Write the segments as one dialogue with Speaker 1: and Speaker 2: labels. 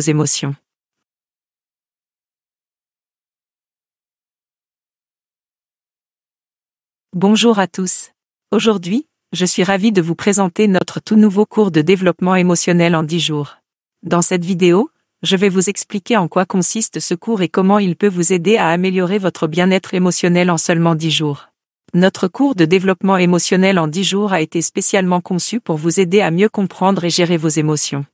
Speaker 1: émotions. Bonjour à tous. Aujourd'hui, je suis ravie de vous présenter notre tout nouveau cours de développement émotionnel en 10 jours. Dans cette vidéo, je vais vous expliquer en quoi consiste ce cours et comment il peut vous aider à améliorer votre bien-être émotionnel en seulement 10 jours. Notre cours de développement émotionnel en 10 jours a été spécialement conçu pour vous aider à mieux comprendre et gérer vos émotions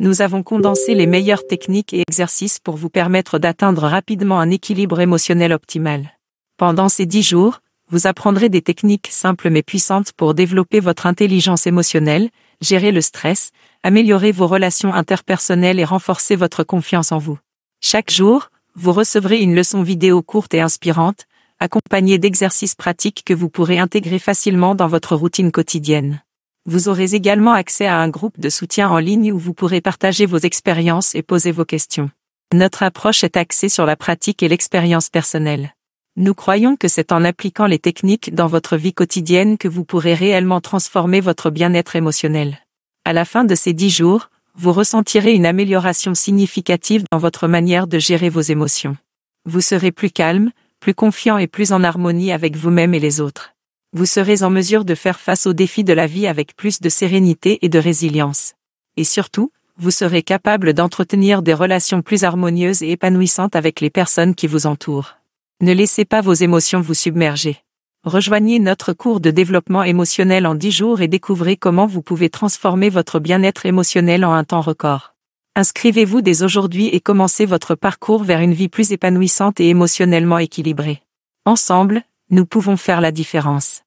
Speaker 1: nous avons condensé les meilleures techniques et exercices pour vous permettre d'atteindre rapidement un équilibre émotionnel optimal. Pendant ces dix jours, vous apprendrez des techniques simples mais puissantes pour développer votre intelligence émotionnelle, gérer le stress, améliorer vos relations interpersonnelles et renforcer votre confiance en vous. Chaque jour, vous recevrez une leçon vidéo courte et inspirante, accompagnée d'exercices pratiques que vous pourrez intégrer facilement dans votre routine quotidienne. Vous aurez également accès à un groupe de soutien en ligne où vous pourrez partager vos expériences et poser vos questions. Notre approche est axée sur la pratique et l'expérience personnelle. Nous croyons que c'est en appliquant les techniques dans votre vie quotidienne que vous pourrez réellement transformer votre bien-être émotionnel. À la fin de ces dix jours, vous ressentirez une amélioration significative dans votre manière de gérer vos émotions. Vous serez plus calme, plus confiant et plus en harmonie avec vous-même et les autres vous serez en mesure de faire face aux défis de la vie avec plus de sérénité et de résilience. Et surtout, vous serez capable d'entretenir des relations plus harmonieuses et épanouissantes avec les personnes qui vous entourent. Ne laissez pas vos émotions vous submerger. Rejoignez notre cours de développement émotionnel en 10 jours et découvrez comment vous pouvez transformer votre bien-être émotionnel en un temps record. Inscrivez-vous dès aujourd'hui et commencez votre parcours vers une vie plus épanouissante et émotionnellement équilibrée. Ensemble, nous pouvons faire la différence.